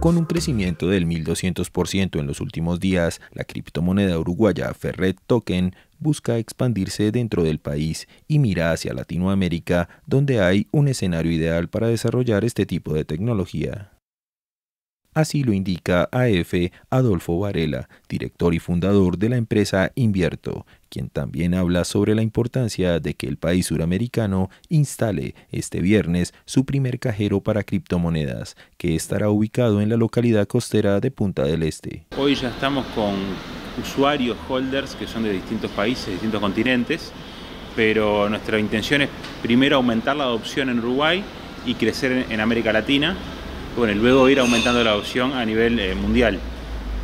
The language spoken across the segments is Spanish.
Con un crecimiento del 1.200% en los últimos días, la criptomoneda uruguaya Ferret Token busca expandirse dentro del país y mira hacia Latinoamérica, donde hay un escenario ideal para desarrollar este tipo de tecnología. Así lo indica AF Adolfo Varela, director y fundador de la empresa Invierto, quien también habla sobre la importancia de que el país suramericano instale este viernes su primer cajero para criptomonedas, que estará ubicado en la localidad costera de Punta del Este. Hoy ya estamos con usuarios, holders, que son de distintos países, distintos continentes, pero nuestra intención es primero aumentar la adopción en Uruguay y crecer en América Latina bueno, luego ir aumentando la adopción a nivel eh, mundial.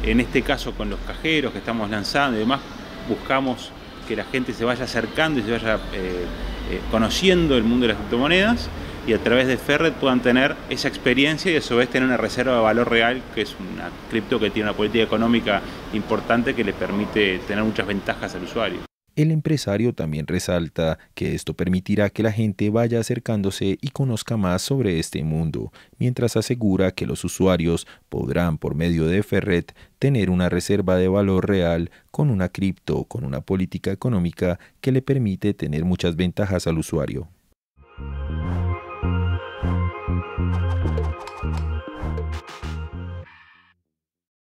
En este caso con los cajeros que estamos lanzando y demás, buscamos que la gente se vaya acercando y se vaya eh, eh, conociendo el mundo de las criptomonedas y a través de Ferret puedan tener esa experiencia y a su vez tener una reserva de valor real, que es una cripto que tiene una política económica importante que le permite tener muchas ventajas al usuario. El empresario también resalta que esto permitirá que la gente vaya acercándose y conozca más sobre este mundo, mientras asegura que los usuarios podrán por medio de Ferret tener una reserva de valor real con una cripto, con una política económica que le permite tener muchas ventajas al usuario.